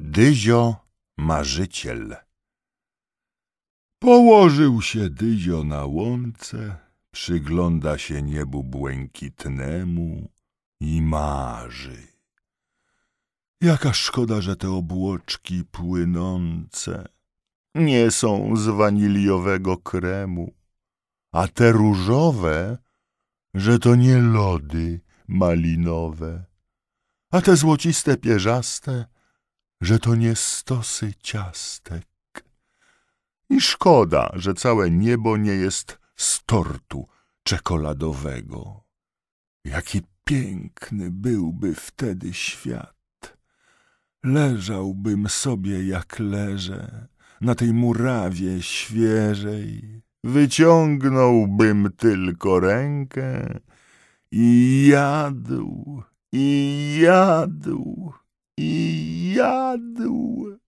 Dyzio marzyciel Położył się Dyzio na łące, przygląda się niebu błękitnemu i marzy. Jaka szkoda, że te obłoczki płynące nie są z waniliowego kremu, a te różowe, że to nie lody malinowe, a te złociste pierzaste – że to nie stosy ciastek. I szkoda, że całe niebo nie jest z tortu czekoladowego. Jaki piękny byłby wtedy świat. Leżałbym sobie jak leżę, na tej murawie świeżej. Wyciągnąłbym tylko rękę i jadł, i jadł, i Obrigado!